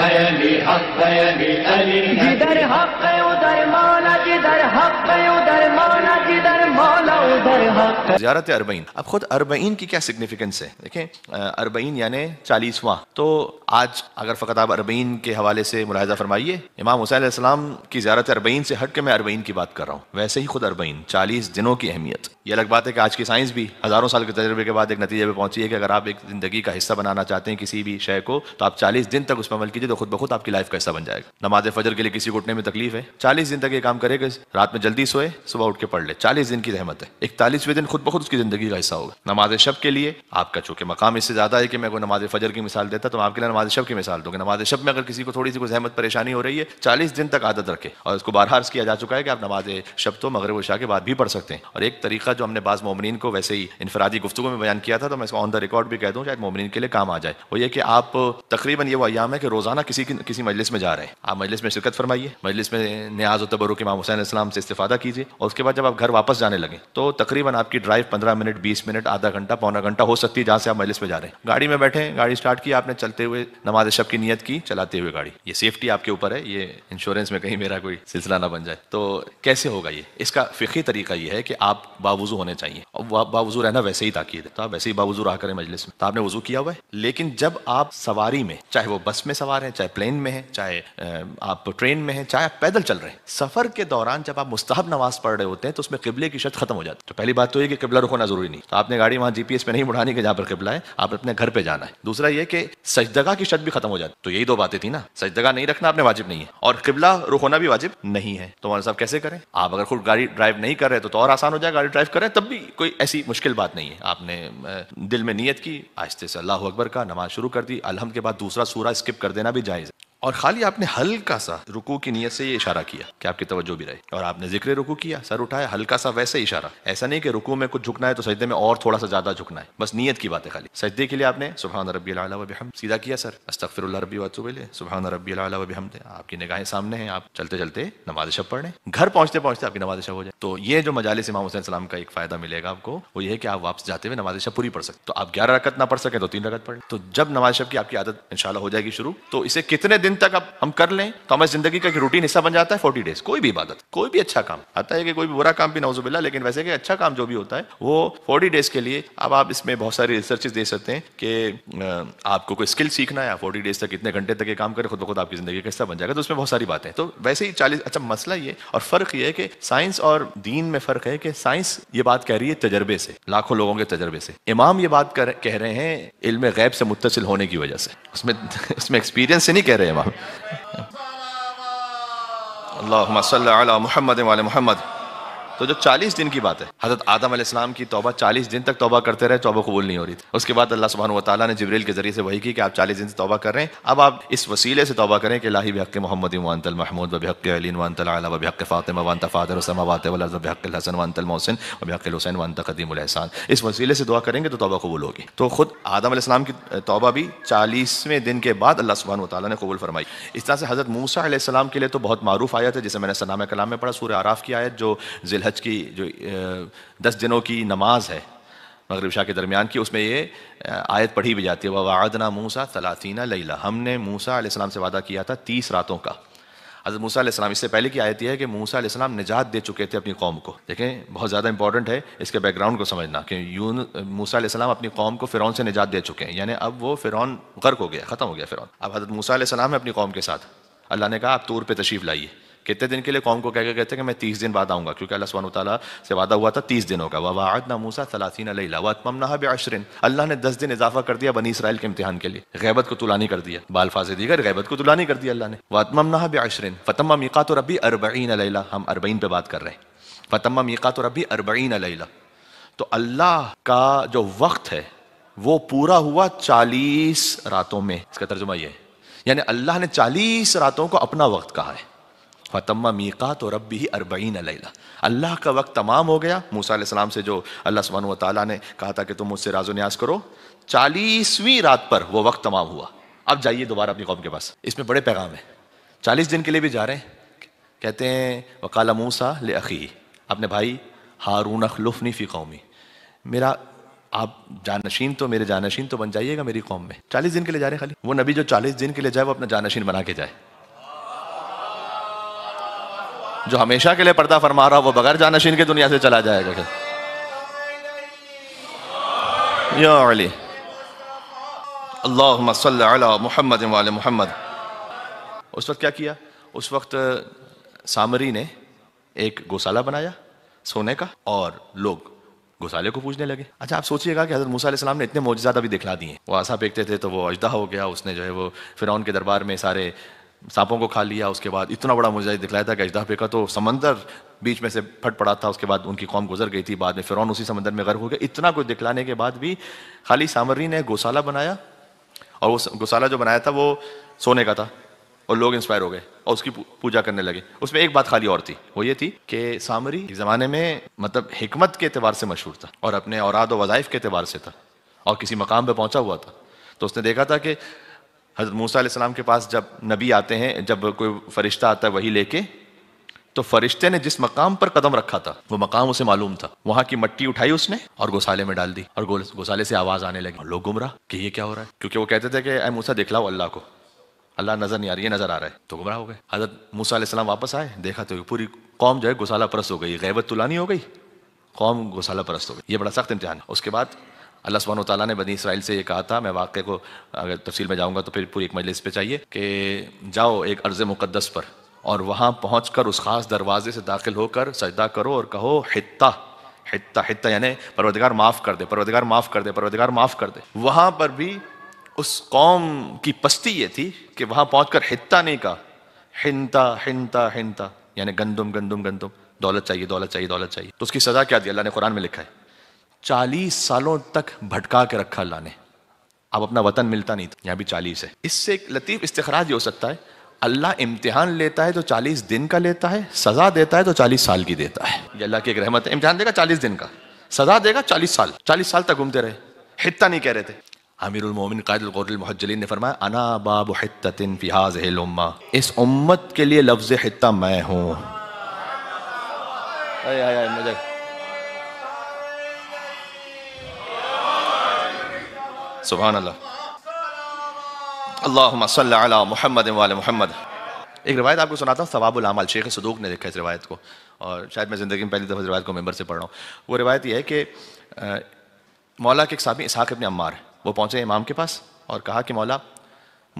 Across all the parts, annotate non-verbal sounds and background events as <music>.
हकयमी हकयमी अली जिधर हक उधर माना जिधर हक उधर माना ज्यारत अरबईन अब खुद अरबईन की क्या सिग्निफिकेंस है देखें अरबईन यानी चालीसवां तो आज अगर फ़कत आप अरबईन के हवाले से मुलायजा फरमाइए इमाम हुसैन की जियारत अरबईन से हट के मैं अरबईन की बात कर रहा हूँ वैसे ही खुद अरबईन चालीस दिनों की अहमियत ये अलग बात है कि आज की साइंस भी हज़ारों साल के तजर्बे के बाद एक नतीजे पर पहुंची है कि अगर आप एक ज़िंदगी का हिस्सा बनाना चाहते हैं किसी भी शय को तो आप चालीस दिन तक उस पर अमल कीजिए तो खुद ब खुद आपकी लाइफ का हिस्सा बन जाएगा नमाज फजर के लिए किसी को उठने में तकलीफ है चालीस दिन तक ये काम करेगा रात में जल्दी सोए सुबह उठ के पढ़ ले चालीस दिन की रहमत है इकतालीसवें दिन खुद ब खुद उसकी ज़िंदगी का हिस्सा होगा नमाज शब के लिए आपका चूँकि मकाम इससे ज़्यादा है कि मैं कोई नमाज फ़जर की मिसाल देता तो आपके लिए नमाज शब की मिसाल दूंगा नमाज शब में अगर किसी को थोड़ी सी कोई जहमत परेशानी हो रही है चालीस दिन तक आदत रखे और उसको बार हार्स किया जा चुका है कि आप नमाज शब तो मगरब शाह के बाद भी पढ़ सकते हैं और एक तरीका जो हमने बाज़ मोमिन को वैसे ही इनफरादी गुफ्तु में बयान किया था तो मैं इसको ऑन द रिकॉर्ड भी कह दूँ शायद मोमिन के लिए काम आ जाए वो ये कि आप तकरीबन ये वो अयाम है कि रोज़ाना किसी किसी मजलिस में जा रहे हैं आप मजलिस में शिरकत फरमाइए मजलिस में न्याज के इमाम हुसैन इस्लाम से इस्तादा कीजिए और उसके बाद जब आप घर वापस जाने लगे तो तकरीबन आपकी ड्राइव पंद्रह मिनट बीस मिनट आधा घंटा पौना घंटा हो सकती है जहां से आप मजलिस पे जा रहे हैं गाड़ी में बैठे गाड़ी स्टार्ट की आपने चलते हुए नमाज शब की नियत की चलाते हुए गाड़ी ये सेफ्टी आपके ऊपर है ये इंश्योरेंस में कहीं मेरा कोई सिलसिला ना बन जाए तो कैसे होगा ये इसका फ़िकी तरीका ये है कि आप बावजू होने चाहिए और बावजू रहना वैसे ही ताकि तो आप वैसे ही बावजू रहा करें मजलिस में तो आपने वजू किया हुआ है लेकिन जब आप सवारी में चाहे वो बस में सवार है चाहे प्लेन में है चाहे आप ट्रेन में है चाहे आप पैदल चल रहे हैं सफ़र के दौरान जब आप मुस्ताहब नमाज पढ़ रहे होते हैं तो उसमें किबले की शर्त खत्म हो जाती है तो, तो पहली बात तो ये कि किबला रुक होना जरूरी नहीं तो आपने गाड़ी वहाँ जीपीएस पे नहीं उड़ानी कि जहाँ पर किबला है आप अपने घर पे जाना है दूसरा ये कि सजदगा की शत भी खत्म हो जाती तो यही दो बातें थी ना सजदगा नहीं रखना आपने वाजिब नहीं है और किबला रुक होना भी वाजिब नहीं है तो मौलाना साहब कैसे करें आप अगर खुद गाड़ी ड्राइव नहीं कर रहे तो, तो और आसान हो जाए गाड़ी ड्राइव करें तब भी कोई ऐसी मुश्किल बात नहीं है आपने दिल में नीयत की आहिस्ते से अल्लाह अकबर का नमाज शुरू कर दी अलहमद के बाद दूसरा सूरा स्किप कर देना भी जायज़ है और खाली आपने हल्का सा रुकू की नीयत से ये इशारा किया कि आपकी तवज्जो भी रहे और आपने जिक्र रुकू किया सर उठाया हल्का सा वैसे इशारा ऐसा नहीं कि रुकू में कुछ झुकना है तो सजदे में और थोड़ा सा ज्यादा झुकना है बस नीयत की बात है खाली सजदे के लिए आपने सुबहान रबी हम सीधा किया सर अस्तफिर रबी वे सुबहान रबी हम आपकी निगाहें सामने हैं आप चलते चलते नमाज शब पढ़ने घर पहुंचते पहुंचते आपकी नमाज शब हो जाए तो ये जो मजालिस इमाम हुसैन सलाम का एक फायदा मिलेगा आपको वो ये है कि आप वापस जाते हुए नमाज शब पूरी पढ़ सकते तो आप ग्यारह रकत ना पढ़ सके तो तीन रकत पढ़ तो जब नमाज शब की आपकी आदत इंशाल्लाह हो जाएगी शुरू तो इसे कितने दिन दिन तक अब हम कर लें तो हमारी जिंदगी का एक रूटीन हिस्सा बन जाता है फोर्टी डेज कोई भी इबादत कोई भी अच्छा काम आता है कि कोई भी बुरा काम भी नौजुबिल्ला लेकिन वैसे कि अच्छा काम जो भी होता है वो फोर्टी डेज के लिए अब आप इसमें बहुत सारी रिसर्चेज दे सकते हैं कि आपको कोई स्किल सीखना है फोर्टी डेज तक इतने घंटे तक ये काम करें खुद खुद आपकी जिंदगी का हिस्सा बन जाएगा तो उसमें बहुत सारी बातें तो वैसे ही चालीस अच्छा मसला ये और फर्क ये है कि साइंस और दीन में फर्क है कि साइंस ये बात कह रही है तजर्बे से लाखों लोगों के तजर्बे से इमाम ये बात कह रहे हैं इल्म गैब से मुतसिल होने की वजह से उसमें <laughs> उसमें एक्सपीरियंस से नहीं कह रहे हैं الله اللهم صل على محمد وعلى محمد तो जो 40 दिन की बात है हजरत आदम आसमाम की तोबा 40 दिन तक तौबा करते रहे तोबा कबूल नहीं हो रही थी उसके बाद अल्लाह सुबहान तला ने जबरील के जरिए से वही की कि आप 40 दिन से तौबा कर रहे हैं अब आप इस वसीले से तौबा करें कि लाही बहक मोहम्मद वानतल महमूद वहक अलीन वानतल अला वहक फ़ातिमा वानत फ़ातर वसमावत हसन वानतल मोहसिन वहक हुसैन वानत कदीम एहसान इस वसीले से दुआ करेंगे तो तौबा कबूल होगी तो खुद आदम आसमाम की तौबा भी चालीसवें दिन के बाद अल्लाह सुबहान तला ने कबूल फरमाई इस तरह से हज़रत मूसा के लिए तो बहुत मारूफ आयत है जिसे मैंने सलाम कलाम में पढ़ा सूर आराफ की आयत जो जिल हज की जो दस दिनों की नमाज है मगरब शाह के दरमियान की उसमें ये आयत पढ़ी भी जाती है वादना मूसा तलातीना लैला हमने मूसा से वादा किया था तीस रातों का हज़रत मूसा इससे पहले की आयत यह है कि मूसा निजात दे चुके थे अपनी कौम को देखें बहुत ज़्यादा इंपॉर्टेंट है इसके बैकग्राउंड को समझना कि यून मूसा अपनी कौम को फ़िरौन से निजात दे चुके हैं यानी अब वो फ़िरौन गर्क हो गया ख़त्म हो गया फ़िरौन अब हज़रत मूसा आसमाम है अपनी कौम के साथ अल्लाह ने कहा आप तूर पर तशीफ लाइए कितने दिन के लिए कौम को कह के कहते हैं कि मैं तीस दिन बाद आऊँगा क्योंकि अल्लाह सुबह तला से वादा हुआ था तीस दिनों का ववाद ना मूसा सलासीन अल्ला वतमना बशरिन अल्लाह ने दस दिन इजाफा कर दिया बनी इसराइल के इम्तिहान के लिए गैबत को तुलानी कर दिया बालफाज दीगर गैबत को तुलानी कर दिया अल्लाह ने वतमना बशरिन फतम मीका तो रबी अरबीन अलैला हम अरबईन पे बात कर रहे हैं फतम मीका तो रबी अरबईन अलैला तो अल्लाह का जो वक्त है वो पूरा हुआ चालीस रातों में इसका तर्जुमा यह है यानी अल्लाह ने चालीस रातों को अपना वक्त कहा है फतम्मा मीका तो रब ही अरबईन लैला अल्लाह का वक्त तमाम हो गया मूसा सलाम से जो अल्लाह सुबहान ताली ने कहा था कि तुम मुझसे राजो न्याज करो चालीसवीं रात पर वो वक्त तमाम हुआ अब जाइए दोबारा अपनी कौम के पास इसमें बड़े पैगाम हैं चालीस दिन के लिए भी जा रहे हैं कहते हैं वकाला मूसा ले अखी अपने भाई हारून अखलुफनी फ़ी कौमी मेरा आप जानशीन तो मेरे जानशीन तो बन जाइएगा मेरी कौम में चालीस दिन के लिए जा रहे हैं खाली वो नबी जो चालीस दिन के लिए जाए वो अपना जानशीन बना के जाए जो हमेशा के लिए पर्दा फरमा रहा वो बगैर जानशीन की दुनिया से चला जाएगा फिर या अल्लाह मोहम्मद वाल मोहम्मद उस वक्त क्या किया उस वक्त सामरी ने एक गौशाला बनाया सोने का और लोग गौशाले को पूछने लगे अच्छा आप सोचिएगा कि हजरत मूसा सलाम ने इतने मोजात अभी दिखला दिए वो आशा फेंकते थे तो वो अजदा हो गया उसने जो है वो फिरौन के दरबार में सारे सांपों को खा लिया उसके बाद इतना बड़ा मुजाहिद दिखलाया था कि अजदाफे का तो समंदर बीच में से फट पड़ा था उसके बाद उनकी कौम गुजर गई थी बाद में फिर उसी समंदर में गर्व हो गया इतना कुछ दिखलाने के बाद भी खाली सामरी ने गौशाला बनाया और वो गौशाला जो बनाया था वो सोने का था और लोग इंस्पायर हो गए और उसकी पूजा करने लगे उसमें एक बात खाली और थी वो ये थी कि सामरी ज़माने में मतलब हमत के अतबार से मशहूर था और अपने औराद व वज़ाइफ के अतबार से था और किसी मकाम पर पहुँचा हुआ था तो उसने देखा था कि हज़रत मूसा सलाम के पास जब नबी आते हैं जब कोई फरिश्ता आता है वही लेके तो फरिश्ते ने जिस मकाम पर कदम रखा था वो मकाम उसे मालूम था वहां की मट्टी उठाई उसने और गोसाले में डाल दी और गोसाले से आवाज आने लगी लोग गुमराह कि ये क्या हो रहा है क्योंकि वो कहते थे कि अः मूसा देख लाओ अल्लाह को अल्लाह नजर नहीं आ रही है नजर आ रहा है तो गुमराह हो गए हजरत मूसा सलाम वापस आए देखा तो पूरी कौम जो है गौसाला परस्त हो गई गैबत तुलानी हो गई कौम गोसाला परस्त हो गई ये बड़ा सख्त इम्तहान उसके बाद अल्लाह सुबहान तौला ने बनी इसराइल से ये कहा था मैं वाक़े को अगर तफसील में जाऊँगा तो फिर पूरी एक मजलिस पर चाहिए कि जाओ एक अर्ज़ मुक़दस पर और वहाँ पहुँच कर उस ख़ास दरवाज़े से दाखिल होकर सजदा करो और कहो हिता हिता हिता यानी परवदगार माफ़ कर दे परवदगार माफ़ कर दे परवदगार माफ़ कर दे वहाँ पर भी उस कौम की पस्ती ये थी कि वहाँ पहुँच कर हिता नहीं कहा हिंता हिंता हिंता यानी गंदुम गंदुम गंदुम दौलत चाहिए दौलत चाहिए दौलत चाहिए तो उसकी सज़ा क्या दी अल्लाह ने कुरान में लिखा है चालीस सालों तक भटका के रखा अल्लाह ने अब अपना वतन मिलता नहीं था यहाँ भी चालीस है इससे एक लतीफ़ इस्तखराज हो सकता है अल्लाह इम्तिहान लेता है तो चालीस दिन का लेता है सज़ा देता है तो चालीस साल की देता है ये अल्लाह की एक रहमत है इम्तिहान देगा चालीस दिन का सज़ा देगा चालीस साल चालीस साल तक घूमते रहे हित्ता नहीं कह रहे थे आमिरमिन कायदुलमहजलिन ने फरमाया अना बाब हितिन फिहाज उम्मा इस उम्मत के लिए लफ्ज़ हित्ता मैं हूँ मजा सुबह अल्लाह अल्लाह मोहम्मद वाल मोहम्मद एक रिवायत आपको सुनाता हूँ सवाबुल अमल शेख सदूक ने लिखा इस रवायत को और शायद मैं ज़िंदगी में पहली दफ़ा रवायत को मेम्बर से पढ़ रहा हूँ वो रवायत यह है कि मौला के एक साबी इसहाक अपने अम्मार वो पहुँचे इमाम के पास और कहा कि मौला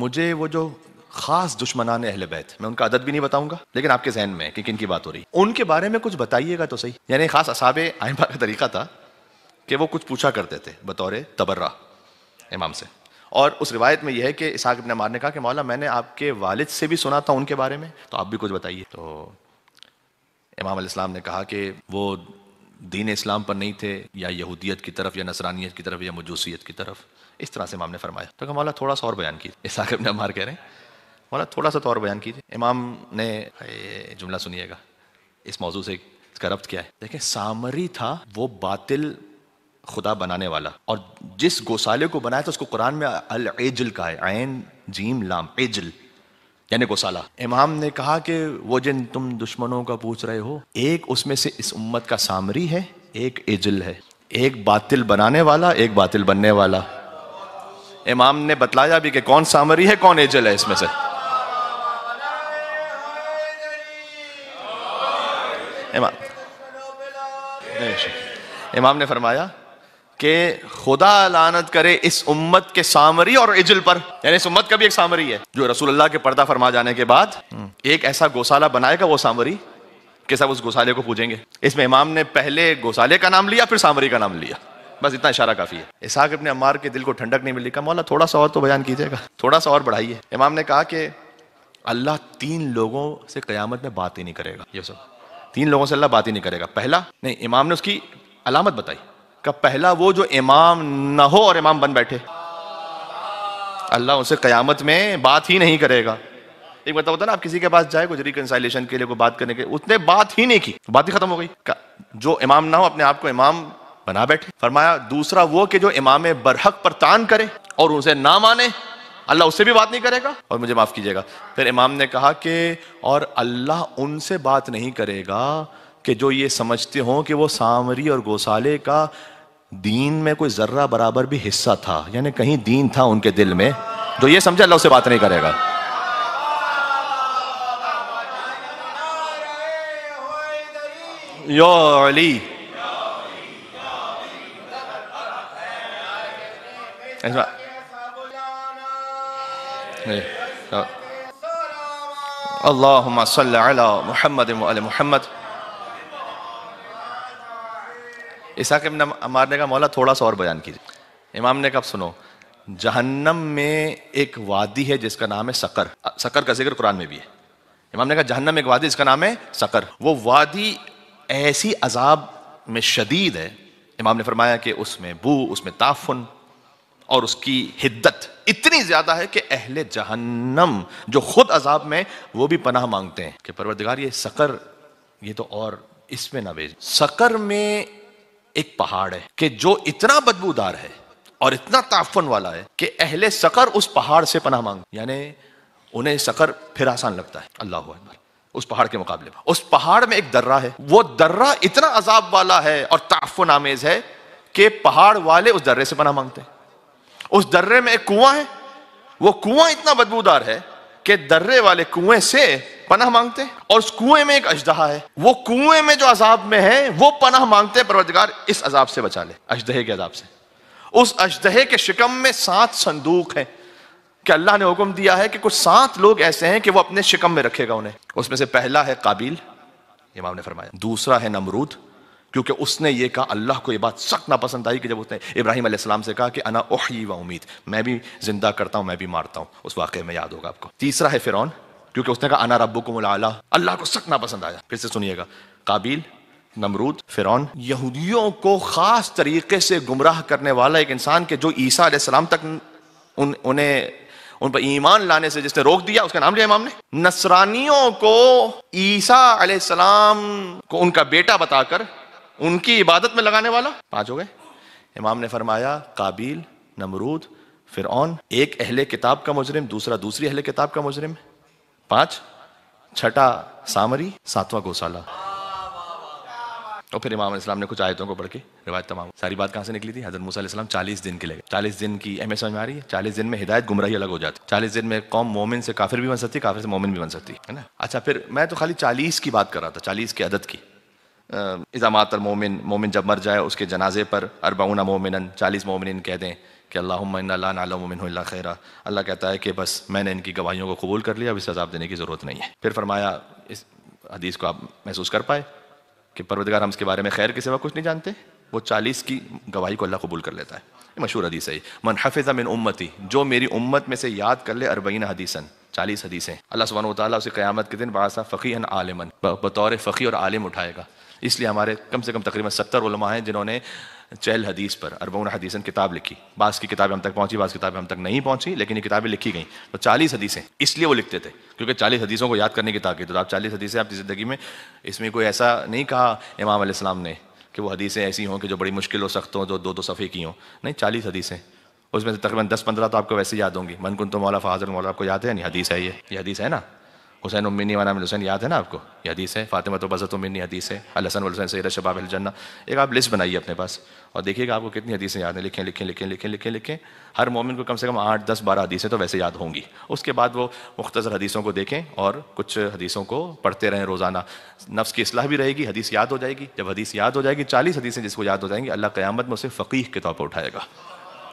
मुझे वो जो खास दुश्मनान अहल बैत मैं उनका अदद भी नहीं बताऊंगा लेकिन आपके जहन में कि किन की बात हो रही उनके बारे में कुछ बताइएगा तो सही यानी खास असाब आइमा का तरीका था कि वो कुछ पूछा करते थे बतौर तबर्रा इमाम से और उस रिवायत में यह है कि इसाक इबन अमार ने कहा कि मौला मैंने आपके वालिद से भी सुना था उनके बारे में तो आप भी कुछ बताइए तो इमाम इस्लाम ने कहा कि वो दीन इस्लाम पर नहीं थे या यहूदियत की तरफ या नसरानियत की तरफ या मजूसीत की तरफ इस तरह से इमाम ने फरमाया तो मौला थोड़ा सा और बयान कीजिए इसाक इबन अमार कह रहे हैं मौला थोड़ा सा तो और बयान कीजिए इमाम ने जुमला सुनिएगा इस मौजू से इसका रब्त क्या है देखें सामरी था वो बातिल खुदा बनाने वाला और जिस गौसाले को बनाया था उसको कुरान में अल एजल का है आयन जीम लाम एजल यानी गौशाला इमाम ने कहा कि वो जिन तुम दुश्मनों का पूछ रहे हो एक उसमें से इस उम्मत का सामरी है एक एजल है एक बातिल बनाने वाला एक बातिल बनने वाला इमाम ने बतलाया भी कि कौन सामरी है कौन एजल है इसमें से इमाम इमाम ने फरमाया कि खुदा लानत करे इस उम्मत के सामरी और इजल पर यानी इस उम्मत का भी एक सामरी है जो रसूल अल्लाह के पर्दा फरमा जाने के बाद एक ऐसा गौशाला बनाएगा वो सामरी के सब उस गौसाले को पूजेंगे इसमें इमाम ने पहले गौसाले का नाम लिया फिर सामरी का नाम लिया बस इतना इशारा काफी है इसहाक अपने अम्मार के दिल को ठंडक नहीं मिली कहा मौला थोड़ा सा और तो बयान कीजिएगा थोड़ा सा और बढ़ाइए इमाम ने कहा कि अल्लाह तीन लोगों से कयामत में बात ही नहीं करेगा ये सब तीन लोगों से अल्लाह बात ही नहीं करेगा पहला नहीं इमाम ने उसकी अलामत बताई का पहला वो जो इमाम ना हो और इमाम बन बैठे अल्लाह उसे कयामत में बात ही नहीं करेगा एक बताओ ना आप किसी के पास जाए कुछ रिकनसाइलेशन के लिए को बात करने के उसने बात ही नहीं की बात ही खत्म हो गई जो इमाम ना हो अपने आप को इमाम बना बैठे फरमाया दूसरा वो कि जो इमाम बरहक पर तान करे और उसे ना माने अल्लाह उससे भी बात नहीं करेगा और मुझे माफ कीजिएगा फिर इमाम ने कहा कि और अल्लाह उनसे बात नहीं करेगा कि जो ये समझते हों कि वो सामरी और गौसाले का दीन में कोई ज़र्रा बराबर भी हिस्सा था यानी कहीं दीन था उनके दिल में जो ये समझे अल्लाह उससे बात नहीं करेगा यो अली अल्लाह मोहम्मद मोहम्मद ऐसा के मारने का मौला थोड़ा सा और बयान कीजिए इमाम ने कहा सुनो जहन्नम में एक वादी है जिसका नाम है सकर सकर का जिक्र कुरान में भी है इमाम ने कहा जहन्नम एक वादी जिसका नाम है सकर वो वादी ऐसी अजाब में शदीद है इमाम ने फरमाया कि उसमें बू उसमें ताफुन और उसकी हिद्दत इतनी ज्यादा है कि अहले जहन्नम जो खुद अजाब में वो भी पनाह मांगते हैं कि परवरदिगार ये सकर ये तो और इसमें ना भेज सकर में एक पहाड़ है कि जो इतना बदबूदार है और इतना ताफन वाला है कि अहले सकर उस पहाड़ से पना मांग यानी उन्हें सकर फिर आसान लगता है अल्लाह अकबर उस पहाड़ के मुकाबले में उस पहाड़ में एक दर्रा है वो दर्रा इतना अजाब वाला है और ताफन आमेज है कि पहाड़ वाले उस दर्रे से पना मांगते हैं उस दर्रे में एक कुआं है वो कुआं इतना बदबूदार है के दर्रे वाले कुएं से पनाह मांगते हैं और उस कुएं में एक अजदहा है वो कुएं में जो अजाब में है वो पनाह मांगते हैं परवरदिगार इस अजाब से बचा ले अजदहे के अजाब से उस अजदहे के शिकम में सात संदूक है कि अल्लाह ने हुक्म दिया है कि कुछ सात लोग ऐसे हैं कि वो अपने शिकम में रखेगा उन्हें उसमें से पहला है काबिल इमाम ने फरमाया दूसरा है नमरूद क्योंकि उसने ये कहा अल्लाह को ये बात सख्त नापसंद आई कि जब उसने इब्राहिम अलैहिस्सलाम से कहा कि अना ओही व उम्मीद मैं भी जिंदा करता हूँ मैं भी मारता हूँ उस वाक़े में याद होगा आपको तीसरा है फिरौन क्योंकि उसने कहा अना रब्बू को मुला अल्लाह को सख्त नापसंद आया फिर से सुनिएगा काबिल नमरूद फिरौन यहूदियों को ख़ास तरीके से गुमराह करने वाला एक इंसान के जो ईसा आसमाम तक उन उन्हें उन पर ईमान लाने से जिसने रोक दिया उसका नाम लिया इमाम ने नसरानियों को ईसा को उनका बेटा बताकर उनकी इबादत में लगाने वाला पांच हो गए इमाम ने फरमाया काबिल नमरूद फिर एक अहले किताब का मुजरिम दूसरा दूसरी अहले किताब का मुजरिम पांच छठा सामरी सातवां गौशाला और फिर इमाम इस्लाम ने कुछ आयतों को पढ़ के रिवाज तमाम सारी बात कहाँ से निकली थी हजरत मूसा इस्लाम चालीस दिन के लिए चालीस दिन की अहम समझ में आ रही है चालीस दिन में हिदायत गुमराही अलग हो जाती है चालीस दिन में कौम मोमिन से काफिर भी बन सकती काफिर से मोमिन भी बन सकती है ना अच्छा फिर मैं तो खाली चालीस की बात कर रहा था चालीस की अदद की इज़ा मोमिन मोमिन जब मर जाए उसके जनाजे पर अरबाउना मोमिन चालीस मोमिन कह दें कि अल्लाह मोमिन खैरा अल्लाह कहता है कि बस मैंने इनकी गवाहियों को कबूल कर लिया अब इसे अजाब देने की ज़रूरत नहीं है फिर फरमाया इस हदीस को आप महसूस कर पाए कि परवदगार हम इसके बारे में खैर के सिवा कुछ नहीं जानते वो चालीस की गवाही को अल्लाह कबूल कर लेता है मशहूर हदीस है मन हफिज़ा मिन उम्मती जो मेरी उम्मत में से याद कर ले अरबईन हदीसन चालीस हदीसें अल्लाह सुबह ताली उसे क़्यामत के दिन बासा फ़कीन आलमन बतौर फ़की और आलिम उठाएगा इसलिए हमारे कम से कम तकरीबन सत्तर उलमा हैं जिन्होंने चैल हदीस पर अरबून हदीसन किताब लिखी बास की किताबें हम तक पहुंची बास किताबें हम तक नहीं पहुंची लेकिन ये किताबें लिखी गई तो चालीस हदीसें इसलिए वो लिखते थे क्योंकि चालीस हदीसों को याद करने की ताकि तो आप चालीस हदीसें आपकी ज़िंदगी में इसमें कोई ऐसा नहीं कहा इमाम आसमाम ने कि वो हदीसें ऐसी हों कि जो बड़ी मुश्किल हो सख्त हों जो दो दो सफ़े की हों नहीं चालीस हदीसें उसमें से तकरीबन दस पंद्रह तो आपको वैसे याद होंगी मन कुन तो मौला फाजर मौला आपको याद है नहीं हदीस है ये ये हदीस है ना हुसैन उम्मिनी वाना हुसैन याद है ना आपको ये हदीस है फातिमा तो बज़त उम्मिनी हदीस है अलहसन वसैन सैद शबाब जन्ना एक आप लिस्ट बनाइए अपने पास और देखिएगा आपको कितनी हदीसें याद हैं लिखें लिखें लिखें लिखें लिखें लिखें हर मोमिन को कम से कम आठ दस बारह हदीसें तो वैसे याद होंगी उसके बाद वो मुख्तर हदीसों को देखें और कुछ हदीसों को पढ़ते रहें रोज़ाना नफ्स की असलाह भी रहेगी हदीस याद हो जाएगी जब हदीस याद हो जाएगी चालीस हदीसें जिसको याद हो जाएंगी अल्लाह क़्यामत में उसे फ़कीह के तौर पर उठाएगा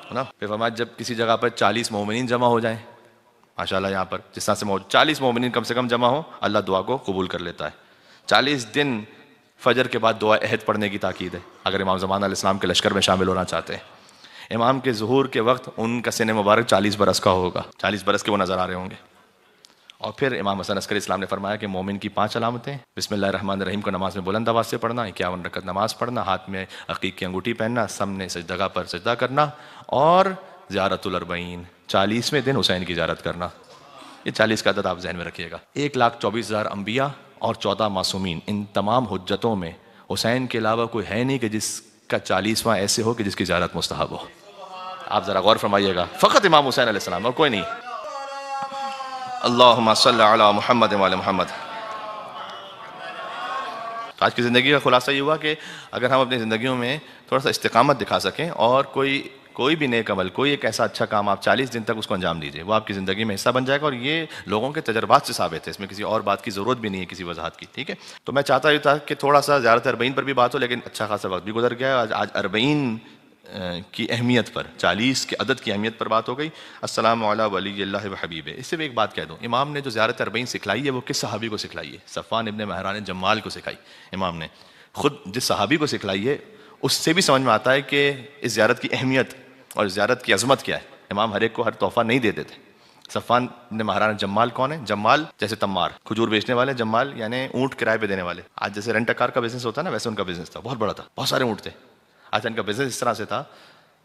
है ना फिर हमारे जब किसी जगह पर चालीस मोमिन जमा हो जाएँ माशाल्लाह यहाँ पर जिस तरह से मौजूद चालीस मोमिन कम से कम जमा हो अल्लाह दुआ को कबूल कर लेता है चालीस दिन फजर के बाद दुआ अहद पढ़ने की ताकीद है अगर इमाम जमान इस्लाम के लश्कर में शामिल होना चाहते हैं इमाम के जहूर के वक्त उनका सिन मुबारक चालीस बरस का होगा चालीस बरस के वो नज़र आ रहे होंगे और फिर इमाम हसन अस्कर इस्लाम ने फरमाया कि मोमिन की पांच अलामतें बिसमिल्ल रहमान रहीम को नमाज में बुलंद आवाज़ से पढ़ना इक्यावन रकत नमाज पढ़ना हाथ में अकीक की अंगूठी पहनना सामने सजदगा पर सजदा करना और ज़्यारतुलरबैन चालीसवें दिन हुसैन की इजारत करना ये चालीस का अदद आप जहन में रखिएगा एक लाख चौबीस हज़ार अम्बिया और चौदह मासूमिन इन तमाम हजतों में हुसैन के अलावा कोई है नहीं कि जिसका चालीसवां ऐसे हो कि जिसकी ज्यारत मुस्तहब हो आप ज़रा गौर फरमाइएगा फ़कत इमाम हुसैन आसमाम और कोई नहीं अल्लाह महमद महमद आज की ज़िंदगी का खुलासा ये हुआ कि अगर हम अपनी ज़िंदगी में थोड़ा सा इस्तकामत दिखा सकें और कोई कोई भी नेक अमल कोई एक ऐसा अच्छा काम आप 40 दिन तक उसको अंजाम दीजिए वो आपकी ज़िंदगी में हिस्सा बन जाएगा और ये लोगों के तजर्बात से साबित है इसमें किसी और बात की ज़रूरत भी नहीं है किसी वजाहत की ठीक है तो मैं चाहता ही था कि थोड़ा सा ज़्यादातर अरबईन पर भी बात हो लेकिन अच्छा खासा वक्त भी गुजर गया आज आज अरबईन की अहमियत पर चालीस के अदद की अहमियत पर बात हो गई असलम वली हबीब इससे भी एक बात कह दूँ इमाम ने जो ज़्यारत अरबईन सिखलाई है वो किस सहाबी को सिखलाई है सफ़ान इबन महरान जमाल को सिखाई इमाम ने खुद जिस सहाबी को सिखलाई है उससे भी समझ में आता है कि इस ज्यारत की अहमियत और ज्यारत की अजमत क्या है इमाम हरेक को हर तोहफा नहीं देते थे सफ़ान ने महाराणा जम्माल कौन है जम्माल जैसे तम्मार खजूर बेचने वाले जम्माल यानी ऊँट किराए पे देने वाले आज जैसे रेंट कार का बिजनेस होता है ना वैसे उनका बिजनेस था बहुत बड़ा था बहुत सारे ऊँट थे आज इनका बिजनेस इस तरह से था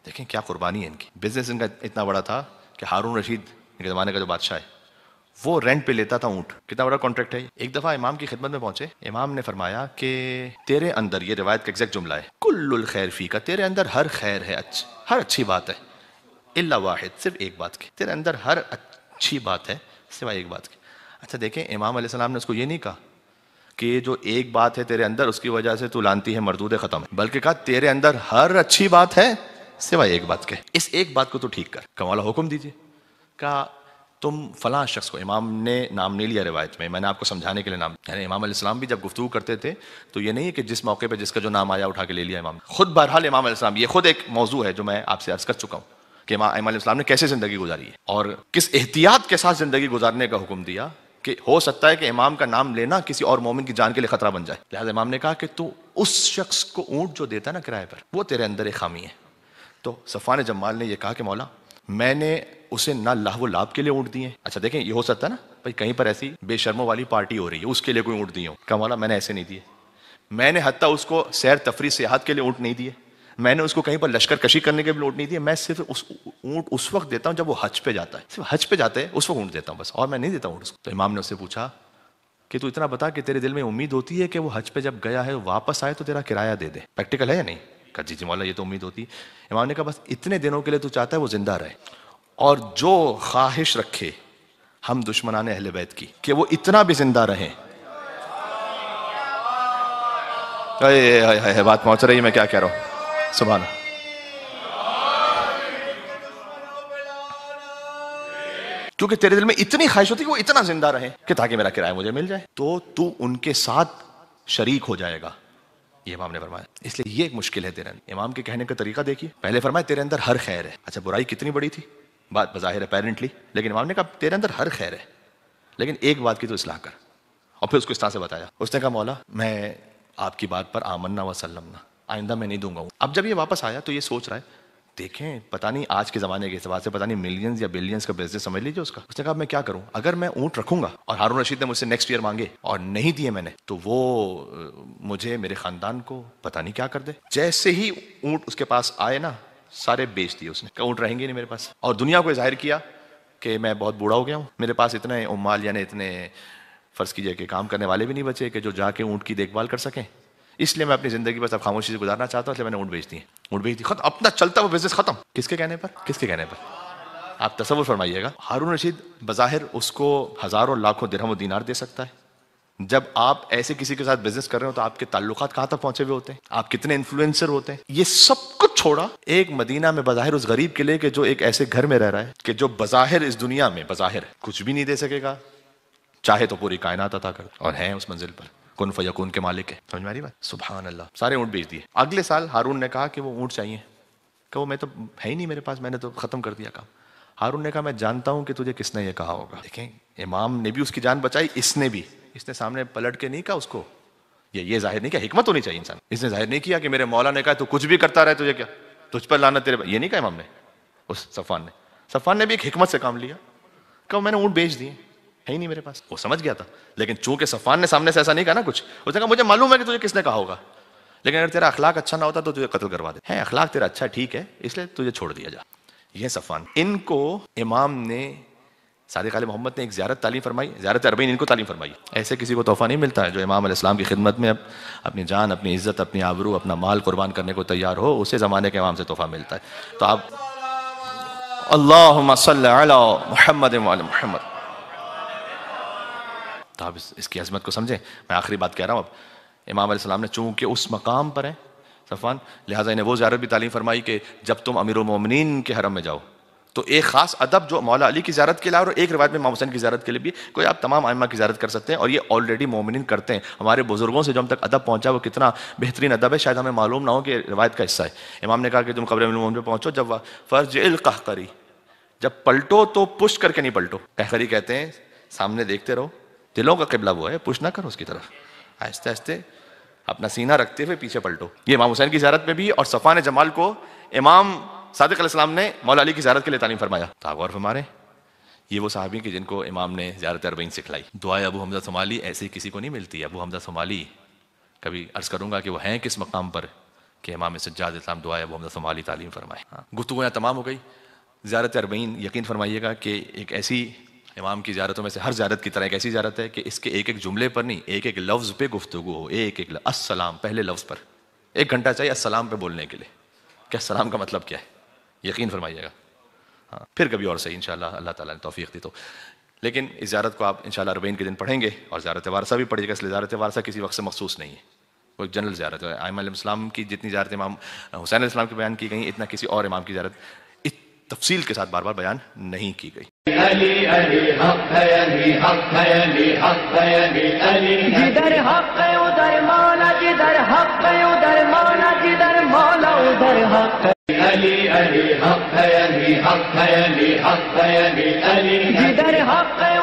देखें क्या कुर्बानी है इनकी बिजनेस इनका इतना बड़ा था कि हारून रशीद इनके ज़माने का जो बादशाह है वो रेंट पे लेता था ऊँट कितना बड़ा कॉन्ट्रैक्ट है एक दफ़ा इमाम की खिदमत में पहुंचे इमाम ने फरमाया कि तेरे अंदर ये रिवायत का एग्जैक्ट जुमला है कुल्लुल खैर फी का तेरे अंदर हर खैर है अच्छ हर अच्छी बात है इल्ला वाहिद सिर्फ एक बात की तेरे अंदर हर अच्छी बात है सिवाय एक बात की अच्छा देखें इमाम सलाम ने उसको ये नहीं कहा कि जो एक बात है तेरे अंदर उसकी वजह से तू लानती है मरदूद ख़त्म है बल्कि कहा तेरे अंदर हर अच्छी बात है सिवाय एक बात के इस एक बात को तो ठीक कर कमाला हुक्म दीजिए कहा तुम फला शख्स को इमाम ने नाम नहीं लिया रिवायत में मैंने आपको समझाने के लिए नाम यानी इमाम इस्लाम भी जब गुफ्तू करते थे तो ये नहीं है कि जिस मौके पर जिसका जो नाम आया उठा के ले लिया इमाम खुद बहरहाल इमाम इस्लाम ये खुद एक मौजू है जो मैं आपसे अर्ज कर चुका हूँ कि इमाम इस्लाम ने कैसे ज़िंदगी गुजारी है और किस एहतियात के साथ ज़िंदगी गुजारने का हुक्म दिया कि हो सकता है कि इमाम का नाम लेना किसी और मोमिन की जान के लिए खतरा बन जाए लिहाजा इमाम ने कहा कि तू उस शख्स को ऊँट जो देता है ना किराए पर वो तेरे अंदर एक खामी है तो सफ़ान जमाल ने यह कहा कि मौला मैंने उसे ना लाभ वो लाभ के लिए ऊँट दिए अच्छा देखें ये हो सकता है ना भाई कहीं पर ऐसी बेशर्मों वाली पार्टी हो रही है उसके लिए कोई ऊँट दिए हो कमाला मैंने ऐसे नहीं दिए मैंने हत्या उसको सैर तफरी सियाहत के लिए ऊँट नहीं दिए मैंने उसको कहीं पर लश्कर कशी करने के भी ऊँट नहीं दिए मैं सिर्फ उस ऊँट उस वक्त देता हूँ जब वो हज पे जाता है सिर्फ हज पे जाते हैं उस वक्त ऊँट देता हूँ बस और मैं नहीं देता ऊँट उसको तो इमाम ने उससे पूछा कि तू इतना बता कि तेरे दिल में उम्मीद होती है कि वो हज पे जब गया है वापस आए तो तेरा किराया दे दे प्रैक्टिकल है या नहीं कहा जी जी मौला ये तो उम्मीद होती है इमाम ने कहा बस इतने दिनों के लिए तू चाहता है वो जिंदा रहे और जो ख्वाहिश रखे हम दुश्मनान अहल बैत की कि वो इतना भी जिंदा रहे है बात पहुंच रही मैं क्या कह रहा हूं सुबह क्योंकि तेरे दिल में इतनी ख्वाहिश होती कि वो इतना जिंदा रहे कि ताकि मेरा किराया मुझे मिल जाए तो तू उनके साथ शरीक हो जाएगा ये इमाम ने फरमाया इसलिए ये एक मुश्किल है तेरे इमाम के कहने का तरीका देखिए पहले फरमाया तेरे अंदर हर खैर है अच्छा बुराई कितनी बड़ी थी बात बज़ाहिर है पेरेंटली लेकिन इमाम ने कहा तेरे अंदर हर खैर है लेकिन एक बात की तो इसलाह कर और फिर उसको इस तरह से बताया उसने कहा मौला मैं आपकी बात पर आमन्ना वसलमना आइंदा मैं नहीं दूंगा अब जब ये वापस आया तो ये सोच रहा है देखें पता नहीं आज के ज़माने के हिसाब से पता नहीं मिलियंस या बिलियंस का बिजनेस समझ लीजिए उसका उसने कहा मैं क्या करूं अगर मैं ऊँट रखूंगा और हारून रशीद ने मुझसे नेक्स्ट ईयर मांगे और नहीं दिए मैंने तो वो मुझे मेरे खानदान को पता नहीं क्या कर दे जैसे ही ऊँट उसके पास आए ना सारे बेच दिए उसने ऊँट रहेंगे नहीं मेरे पास और दुनिया को जाहिर किया कि मैं बहुत बूढ़ा हो गया हूँ मेरे पास इतने उमाल यानी इतने फ़र्ज़ कीजिए कि काम करने वाले भी नहीं बचे कि जो जाके ऊँट की देखभाल कर सकें इसलिए मैं अपनी ज़िंदगी बस अब खामोशी से गुजारना चाहता हूँ इसलिए मैंने ऊँट बेच दिए ऊँट बेच दी खत अपना चलता हुआ बिज़नेस ख़त्म किसके कहने पर किसके कहने पर आप तस्वुर फरमाइएगा हारून रशीद बज़ाहिर उसको हज़ारों लाखों दिरहम दीनार दे सकता है जब आप ऐसे किसी के साथ बिजनेस कर रहे हो तो आपके ताल्लुकात कहाँ तक पहुंचे हुए होते हैं आप कितने इन्फ्लुएंसर होते हैं ये सब छोड़ा एक मदीना में बज़ाहिर उस गरीब के लिए कि जो एक ऐसे घर में रह रहा है कि जो बज़ाहिर इस दुनिया में बज़ाहिर कुछ भी नहीं दे सकेगा चाहे तो पूरी कायनात अता कर और है उस मंजिल पर कन फयकून के मालिक है समझ मारी बात सुबह अल्लाह सारे ऊँट बेच दिए अगले साल हारून ने कहा कि वो ऊँट चाहिए कहो मैं तो है ही नहीं मेरे पास मैंने तो ख़त्म कर दिया काम हारून ने कहा मैं जानता हूँ कि तुझे किसने ये कहा होगा देखें इमाम ने भी उसकी जान बचाई इसने भी इसने सामने पलट के नहीं कहा उसको ये ये जाहिर नहीं किया हिकमत होनी चाहिए इंसान इसने जाहिर नहीं किया कि मेरे मौला ने कहा तू कुछ भी करता रहे तुझे क्या तुझ पर लाना तेरे ये नहीं कहा इमाम ने उस सफान ने सफान ने भी एक हिकमत से काम लिया कहा मैंने ऊँट बेच दिए है ही नहीं मेरे पास वो समझ गया था लेकिन चूंकि सफान ने सामने से ऐसा नहीं कहा ना कुछ उसने कहा मुझे मालूम है कि तुझे किसने कहा होगा लेकिन अगर तेरा अखलाक अच्छा ना होता तो तुझे कत्ल करवा दे है अखलाक तेरा अच्छा ठीक है इसलिए तुझे छोड़ दिया जा ये सफान इनको इमाम ने सादिक आल मोहम्मद ने एक ज्यारत तालीम फरमाई ज्यारत अरबीन इनको तालीम फरमाई ऐसे किसी को तोहफ़ा नहीं मिलता है जो इमाम इस्लाम की खिदमत में अप, अपनी जान अपनी इज्जत अपनी आबरू अपना माल कुर्बान करने को तैयार हो उसे ज़माने के इमाम से तोहफ़ा मिलता है तो आप अल्लाह मोहम्मद तो आप इस, इसकी अजमत को समझें मैं आखिरी बात कह रहा हूँ अब इमाम ने चूँकि उस मकाम पर हैं सफ़ान लिहाजा इन्हें वो ज्यारत भी तालीम फरमाई कि जब तुम अमीर उमिन के हरम में जाओ तो एक खास अदब जो मौला अली की ज्यारत के लिए और एक रिवायत में माम हुसैन की ज्यारत के लिए भी कोई आप तमाम आयमा की ज्यारत कर सकते हैं और ये ऑलरेडी मोमिन करते हैं हमारे बुजुर्गों से जो हम तक अदब पहुंचा वो कितना बेहतरीन अदब है शायद हमें मालूम ना हो कि रिवायत का हिस्सा है इमाम ने कहा कि तुम कब्र मलूम पहुंचो जब फर्ज कह करी जब पलटो तो पुश करके नहीं पलटो कहकरी कहते हैं सामने देखते रहो दिलों का किबला वो है पुश ना करो उसकी तरफ आहिस्ते आहिस्ते अपना सीना रखते हुए पीछे पलटो ये इमाम हुसैन की ज्यारत में भी और सफ़ान जमाल को इमाम सादिक सलाम ने मौला अली की ज्यारत के लिए तालीम फरमाया तो आप गौर ये वो साहबी की जिनको इमाम ने ज्यारत अरबीन सिखलाई दुआए अबू हमजा सोमाली ऐसे किसी को नहीं मिलती अबू हमजा सोमाली कभी अर्ज करूंगा कि वो हैं किस मकाम पर कि इमाम सज्जाद इस्लाम दुआए अबू हमजा सोमाली तालीम फरमाए हाँ। या तमाम हो गई ज्यारत अरबीन यकीन फरमाइएगा कि एक ऐसी इमाम की ज्यारतों में से हर ज्यारत की तरह एक ऐसी ज्यारत है कि इसके एक एक जुमले पर नहीं एक एक लफ्ज़ पे गुफ्तु हो एक एक असलम पहले लफ्ज़ पर एक घंटा चाहिए असलम पे बोलने के लिए क्या सलाम का मतलब क्या है यकीन फरमाइएगा हाँ फिर कभी और सही इन अल्लाह ताला ने तोफ़ी दी तो लेकिन इस ज्यारत को आप इन रबीन के दिन पढ़ेंगे और ज्यारत वारसा भी पढ़िएगा इसलिए ज्यारत वारसा किसी वक्त से मखसूस नहीं है वो एक जनरल ज्यारत है आयम की जितनी ज्यारत इमाम हुसैन इस्लाम की बयान की गई इतना किसी और इमाम की ज्यारत तफसील के साथ बार बार बयान नहीं की गई जिधर हक उधर जिधर हक उधर जिधर उधर हक अली अली हक है अली हक है अली हक है अली अली जिधर हक है